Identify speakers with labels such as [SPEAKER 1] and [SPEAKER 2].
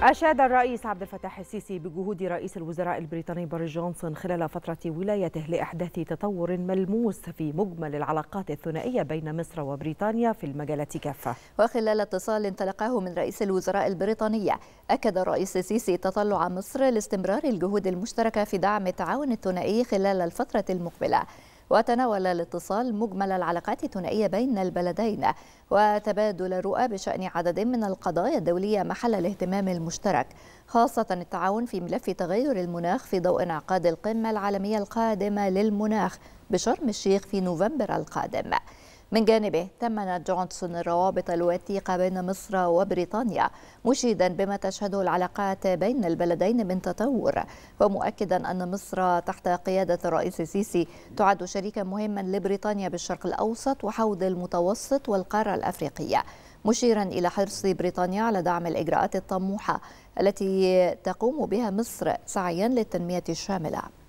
[SPEAKER 1] أشاد الرئيس عبد الفتاح السيسي بجهود رئيس الوزراء البريطاني بوريس جونسون خلال فترة ولايته لإحداث تطور ملموس في مجمل العلاقات الثنائية بين مصر وبريطانيا في المجالات كافة.
[SPEAKER 2] وخلال اتصال تلقاه من رئيس الوزراء البريطانية، أكد الرئيس السيسي تطلع مصر لاستمرار الجهود المشتركة في دعم التعاون الثنائي خلال الفترة المقبلة. وتناول الاتصال مجمل العلاقات الثنائية بين البلدين وتبادل الرؤى بشأن عدد من القضايا الدولية محل الاهتمام المشترك خاصة التعاون في ملف تغير المناخ في ضوء انعقاد القمة العالمية القادمة للمناخ بشرم الشيخ في نوفمبر القادم من جانبه تمنى جونسون الروابط الوثيقة بين مصر وبريطانيا مشيدا بما تشهده العلاقات بين البلدين من تطور ومؤكدا أن مصر تحت قيادة الرئيس السيسي تعد شريكا مهما لبريطانيا بالشرق الأوسط وحوض المتوسط والقارة الأفريقية مشيرا إلى حرص بريطانيا على دعم الإجراءات الطموحة التي تقوم بها مصر سعيا للتنمية الشاملة